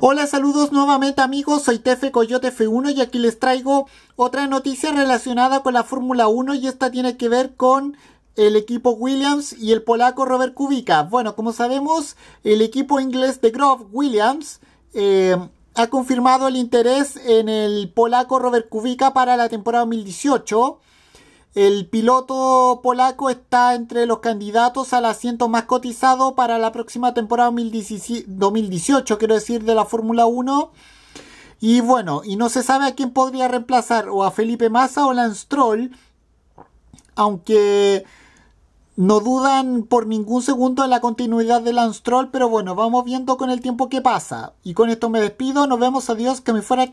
Hola, saludos nuevamente amigos, soy Tefe Coyote F1 y aquí les traigo otra noticia relacionada con la Fórmula 1 y esta tiene que ver con el equipo Williams y el polaco Robert Kubica. Bueno, como sabemos, el equipo inglés de Grove Williams eh, ha confirmado el interés en el polaco Robert Kubica para la temporada 2018. El piloto polaco está entre los candidatos al asiento más cotizado para la próxima temporada 2018, quiero decir, de la Fórmula 1. Y bueno, y no se sabe a quién podría reemplazar, o a Felipe Massa o Lance Troll, aunque no dudan por ningún segundo en la continuidad de Lance Troll, pero bueno, vamos viendo con el tiempo qué pasa. Y con esto me despido, nos vemos, adiós, que me fuera